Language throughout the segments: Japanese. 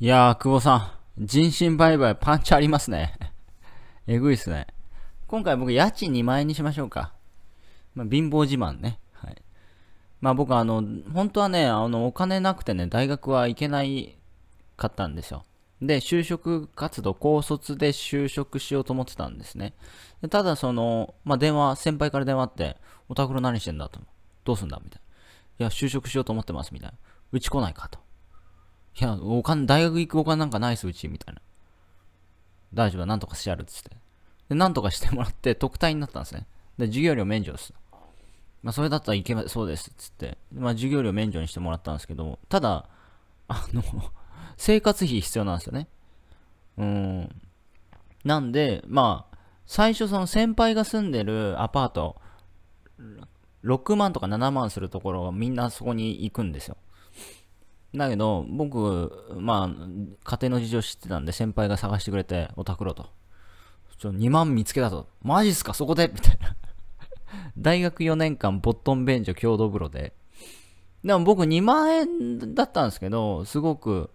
いやー、久保さん、人身売買パンチありますね。えぐいっすね。今回僕、家賃2万円にしましょうか。まあ、貧乏自慢ね。はい。まあ僕、あの、本当はね、あの、お金なくてね、大学は行けないかったんですよ。で、就職活動、高卒で就職しようと思ってたんですね。ただ、その、まあ、電話、先輩から電話あって、お宅の何してんだと。どうすんだみたいな。いや、就職しようと思ってます、みたいな。うち来ないかと。いや、お金、大学行くお金なんかないっす、うち、みたいな。大丈夫だ、なんとかしてやるっつって。で、なんとかしてもらって、特待になったんですね。で、授業料免除です。まあ、それだったらいけば、そうです、っつって。まあ、授業料免除にしてもらったんですけど、ただ、あの 生活費必要なんですよね。うん。なんで、まあ、最初その先輩が住んでるアパート、6万とか7万するところがみんなそこに行くんですよ。だけど、僕、まあ、家庭の事情知ってたんで、先輩が探してくれて、おたくろと。ちょ、2万見つけたと。マジっすかそこでみたいな。大学4年間、ボットン便所共同風呂で。でも僕2万円だったんですけど、すごく、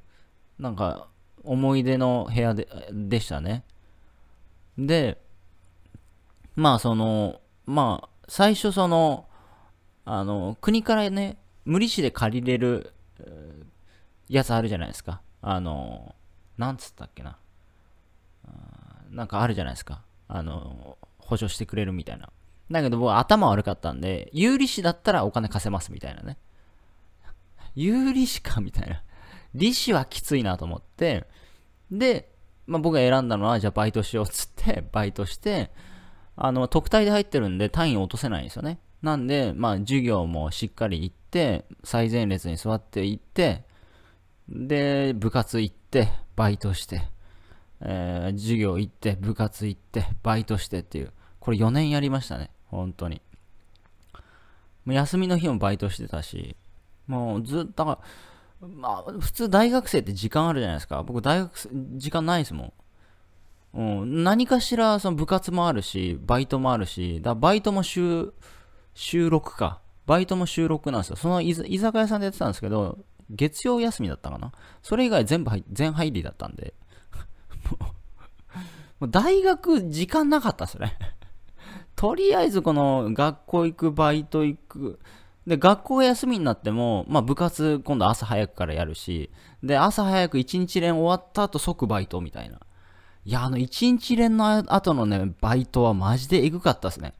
なんか、思い出の部屋で、でしたね。で、まあその、まあ、最初その、あの、国からね、無利子で借りれるやつあるじゃないですか。あの、なんつったっけな。なんかあるじゃないですか。あの、補助してくれるみたいな。だけど僕頭悪かったんで、有利子だったらお金貸せますみたいなね。有利子かみたいな。利子はきついなと思って、で、まあ、僕が選んだのは、じゃあバイトしようっつって、バイトして、あの、特待で入ってるんで単位落とせないんですよね。なんで、まあ、授業もしっかり行って、最前列に座って行って、で、部活行って、バイトして、えー、授業行って、部活行って、バイトしてっていう、これ4年やりましたね、本当に。もう休みの日もバイトしてたし、もうずっと、だから、まあ、普通大学生って時間あるじゃないですか。僕大学、生、時間ないですもん。うん、何かしらその部活もあるし、バイトもあるし、だバイトも収、収録か。バイトも収録なんですよ。その居酒屋さんでやってたんですけど、月曜休みだったかなそれ以外全部入、全入りだったんで もう大学時間なかったっすね とりあえずこの学校行く、バイト行く、で、学校休みになっても、まあ部活今度朝早くからやるし、で、朝早く1日連終わった後即バイトみたいな。いや、あの1日連の後のね、バイトはマジでエグかったっすね。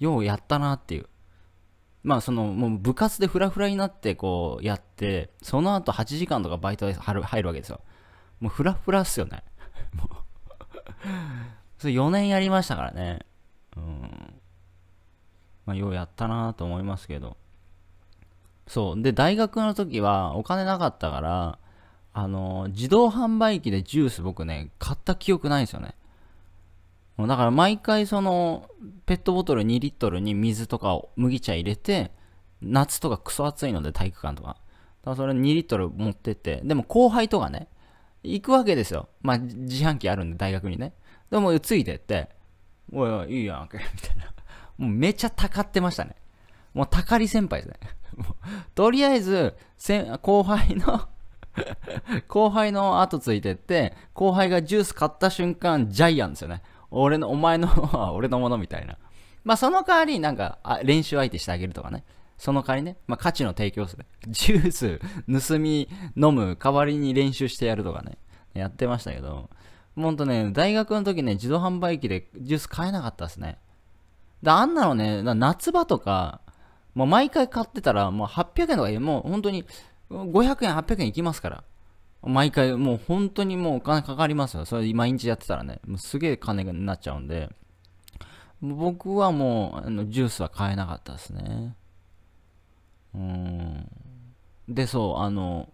ようやったなっていう。まあそのもう部活でフラフラになってこうやってその後8時間とかバイトで入るわけですよもうフラフラっすよね それ4年やりましたからねうんまあようやったなと思いますけどそうで大学の時はお金なかったからあの自動販売機でジュース僕ね買った記憶ないんですよねだから毎回そのペットボトル2リットルに水とかを麦茶入れて夏とかクソ暑いので体育館とか。だからそれ2リットル持ってって、でも後輩とかね、行くわけですよ。まあ自販機あるんで大学にね。でもついてって、おいおいいいやんけ、みたいな。もうめちゃたかってましたね。もうたかり先輩ですね。とりあえず、後輩の 後輩の後ついてって、後輩がジュース買った瞬間、ジャイアンですよね。俺の、お前のは 俺のものみたいな。まあ、その代わり、なんか、あ練習相手してあげるとかね。その代わりね、まあ、価値の提供する。ジュース、盗み、飲む、代わりに練習してやるとかね。やってましたけど、ほんとね、大学の時ね、自動販売機でジュース買えなかったですね。だあんなのね、夏場とか、もう毎回買ってたら、もう800円とか、もう本当に500円、800円いきますから。毎回もう本当にもうお金かかりますよ。それ毎日やってたらね、もうすげえ金になっちゃうんで、僕はもうあのジュースは買えなかったですね。うん。で、そう、あの、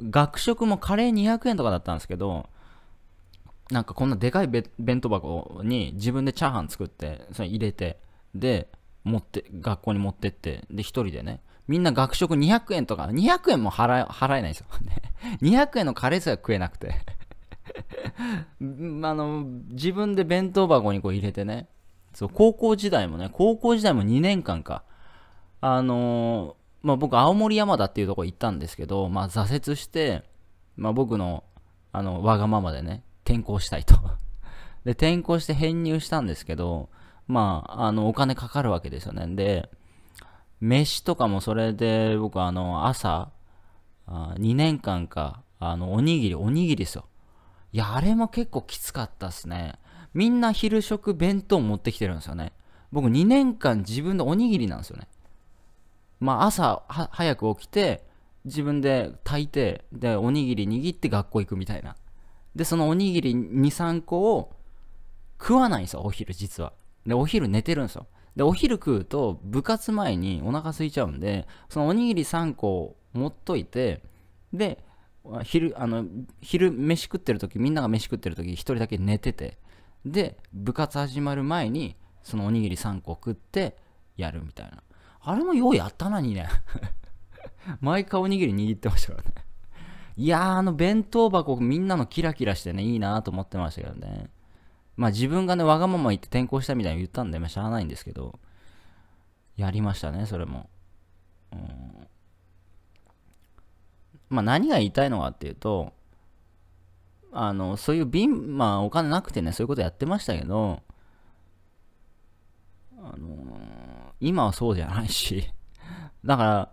学食もカレー200円とかだったんですけど、なんかこんなでかい弁当箱に自分でチャーハン作って、それ入れて、で、持って学校に持ってってで1人でねみんな学食200円とか200円も払えないですよ200 円のカレーすら食えなくて あの自分で弁当箱にこう入れてねそう高校時代もね高校時代も2年間かあのー、まあ、僕青森山田っていうとこ行ったんですけど、まあ、挫折して、まあ、僕のあのわがままでね転校したいと で転校して編入したんですけどまあ、あの、お金かかるわけですよね。で、飯とかもそれで、僕、あの、朝、2年間か、あの、おにぎり、おにぎりですよ。いや、あれも結構きつかったっすね。みんな昼食弁当持ってきてるんですよね。僕、2年間自分でおにぎりなんですよね。まあ、朝、早く起きて、自分で炊いて、で、おにぎり握って学校行くみたいな。で、そのおにぎり2、3個を食わないんですよ、お昼、実は。で、お昼寝てるんですよ。で、お昼食うと部活前にお腹空いちゃうんで、そのおにぎり3個持っといて、で、昼、あの、昼飯食ってる時、みんなが飯食ってる時、1人だけ寝てて、で、部活始まる前に、そのおにぎり3個食って、やるみたいな。あれもようやったなにね。毎回おにぎり握ってましたからね。いやー、あの弁当箱みんなのキラキラしてね、いいなと思ってましたけどね。まあ自分がね、わがまま言って転校したみたいに言ったんで、まあしゃあないんですけど、やりましたね、それも。うん、まあ何が言いたいのかっていうと、あの、そういう瓶、まあお金なくてね、そういうことやってましたけど、あのー、今はそうじゃないしだから、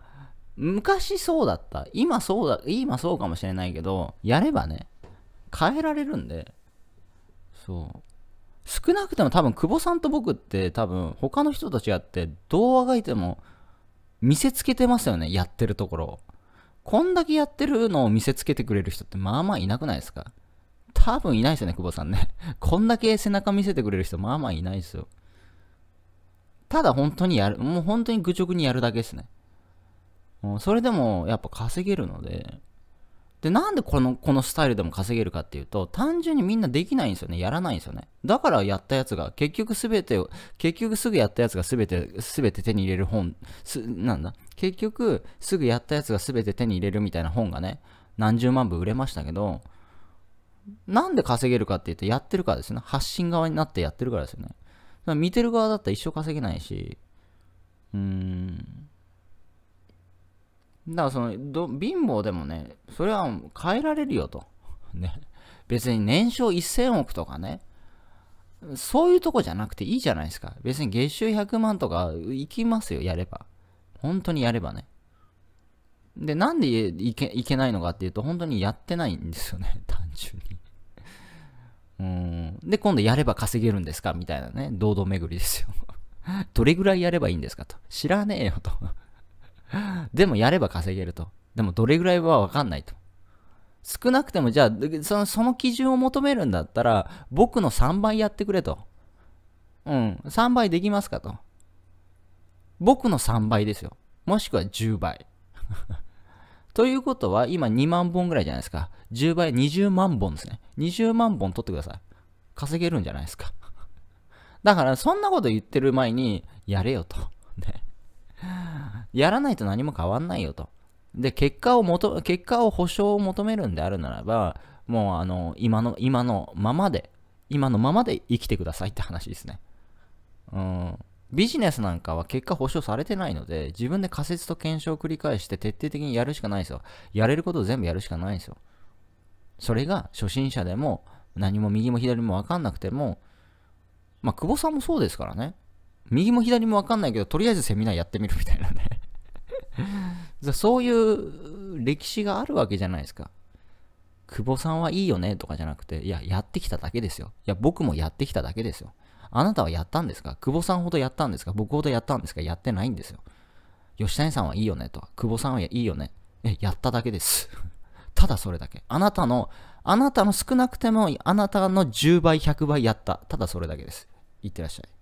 昔そうだった。今そうだ、今そうかもしれないけど、やればね、変えられるんで、そう。少なくても多分久保さんと僕って多分他の人たちやって童話がいても見せつけてますよねやってるところこんだけやってるのを見せつけてくれる人ってまあまあいなくないですか多分いないですよね久保さんね こんだけ背中見せてくれる人まあまあいないですよただ本当にやるもう本当に愚直にやるだけですねそれでもやっぱ稼げるのでで、なんでこの、このスタイルでも稼げるかっていうと、単純にみんなできないんですよね。やらないんですよね。だからやったやつが、結局すべてを、結局すぐやったやつがすべて、すべて手に入れる本、す、なんだ結局、すぐやったやつがすべて手に入れるみたいな本がね、何十万部売れましたけど、なんで稼げるかって言うと、やってるからですね。発信側になってやってるからですよね。見てる側だったら一生稼げないし、うーん。だからその貧乏でもね、それは変えられるよと。ね、別に年商1000億とかね、そういうとこじゃなくていいじゃないですか。別に月収100万とか行きますよ、やれば。本当にやればね。で、なんでいけいけないのかっていうと、本当にやってないんですよね、単純に。うんで、今度やれば稼げるんですかみたいなね、堂々巡りですよ。どれぐらいやればいいんですかと。知らねえよと。でもやれば稼げると。でもどれぐらいはわかんないと。少なくてもじゃあその、その基準を求めるんだったら、僕の3倍やってくれと。うん、3倍できますかと。僕の3倍ですよ。もしくは10倍。ということは、今2万本ぐらいじゃないですか。10倍、20万本ですね。20万本取ってください。稼げるんじゃないですか。だから、そんなこと言ってる前に、やれよと。やらないと何も変わんないよと。で、結果を求、結果を保証を求めるんであるならば、もうあの、今の、今のままで、今のままで生きてくださいって話ですね。うん。ビジネスなんかは結果保証されてないので、自分で仮説と検証を繰り返して徹底的にやるしかないですよ。やれることを全部やるしかないですよ。それが初心者でも、何も右も左もわかんなくても、まあ、久保さんもそうですからね。右も左もわかんないけど、とりあえずセミナーやってみるみたいなね そういう歴史があるわけじゃないですか。久保さんはいいよねとかじゃなくて、いや、やってきただけですよ。いや、僕もやってきただけですよ。あなたはやったんですか久保さんほどやったんですか僕ほどやったんですかやってないんですよ。吉谷さんはいいよねと久保さんはいいよね。え、やっただけです。ただそれだけ。あなたの、あなたの少なくても、あなたの10倍、100倍やった。ただそれだけです。いってらっしゃい。